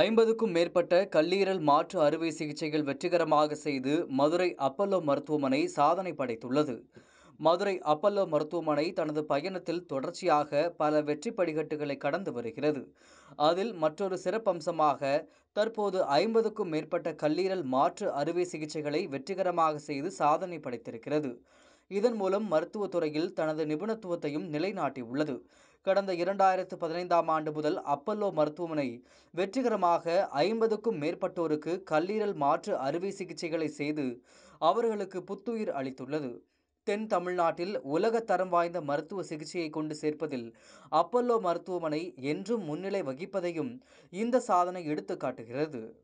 ஐம்பதுக்கும் மேற்பட்ட கல்லீரல் மாற்று அறுவை சிகிச்சைகள் வெற்றிகரமாக செய்து மதுரை அப்பல்லோ மருத்துவமனை சாதனை படைத்துள்ளது மதுரை அப்பல்லோ மருத்துவமனை தனது பயணத்தில் தொடர்ச்சியாக பல வெற்றி படிகட்டுகளை கடந்து வருகிறது அதில் மற்றொரு சிறப்பம்சமாக தற்போது ஐம்பதுக்கும் மேற்பட்ட கல்லீரல் மாற்று அறுவை சிகிச்சைகளை வெற்றிகரமாக செய்து சாதனை படைத்திருக்கிறது இதன் மூலம் மருத்துவத் துறையில் தனது நிபுணத்துவத்தையும் நிலைநாட்டியுள்ளது கடந்த இரண்டாயிரத்து பதினைந்தாம் ஆண்டு முதல் அப்பல்லோ மருத்துவமனை வெற்றிகரமாக ஐம்பதுக்கும் மேற்பட்டோருக்கு கல்லீரல் மாற்று அறுவை சிகிச்சைகளை செய்து அவர்களுக்கு புத்துயிர் அளித்துள்ளது தென் தமிழ்நாட்டில் உலக தரம் வாய்ந்த மருத்துவ சிகிச்சையை கொண்டு சேர்ப்பதில் அப்பல்லோ மருத்துவமனை என்றும் முன்னிலை வகிப்பதையும் இந்த சாதனை எடுத்து காட்டுகிறது